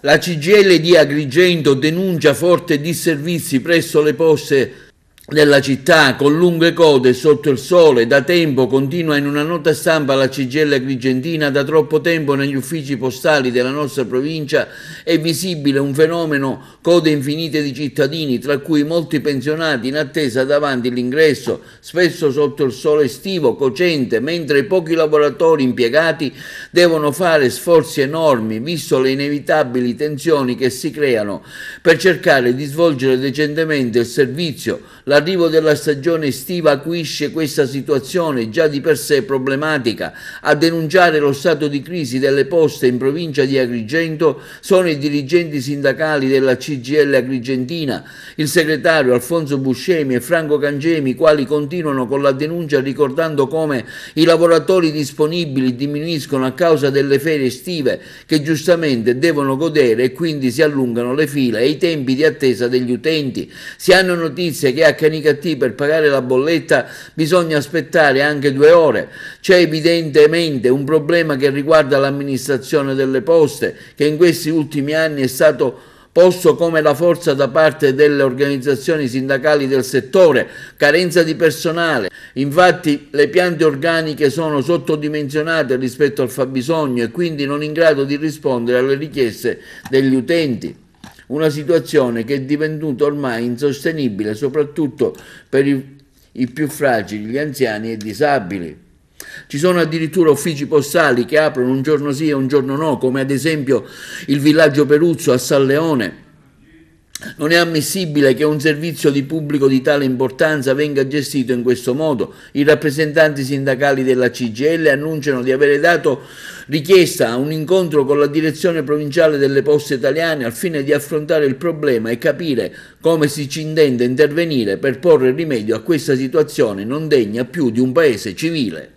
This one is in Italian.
La CGL di Agrigento denuncia forte disservizi presso le poste della città con lunghe code sotto il sole da tempo continua in una nota stampa la cigella Grigentina da troppo tempo negli uffici postali della nostra provincia è visibile un fenomeno code infinite di cittadini tra cui molti pensionati in attesa davanti all'ingresso spesso sotto il sole estivo cocente mentre i pochi lavoratori impiegati devono fare sforzi enormi visto le inevitabili tensioni che si creano per cercare di svolgere decentemente il servizio la L'arrivo della stagione estiva acuisce questa situazione già di per sé problematica. A denunciare lo stato di crisi delle poste in provincia di Agrigento sono i dirigenti sindacali della CGL Agrigentina, il segretario Alfonso Buscemi e Franco Cangemi, i quali continuano con la denuncia ricordando come i lavoratori disponibili diminuiscono a causa delle ferie estive che giustamente devono godere e quindi si allungano le file e i tempi di attesa degli utenti. Si hanno notizie che a HNT per pagare la bolletta bisogna aspettare anche due ore. C'è evidentemente un problema che riguarda l'amministrazione delle poste, che in questi ultimi anni è stato posto come la forza da parte delle organizzazioni sindacali del settore, carenza di personale. Infatti le piante organiche sono sottodimensionate rispetto al fabbisogno e quindi non in grado di rispondere alle richieste degli utenti una situazione che è diventata ormai insostenibile soprattutto per i, i più fragili, gli anziani e i disabili. Ci sono addirittura uffici postali che aprono un giorno sì e un giorno no, come ad esempio il villaggio Peruzzo a San Leone, non è ammissibile che un servizio di pubblico di tale importanza venga gestito in questo modo. I rappresentanti sindacali della CGL annunciano di avere dato richiesta a un incontro con la direzione provinciale delle poste italiane al fine di affrontare il problema e capire come si ci intende intervenire per porre rimedio a questa situazione non degna più di un paese civile.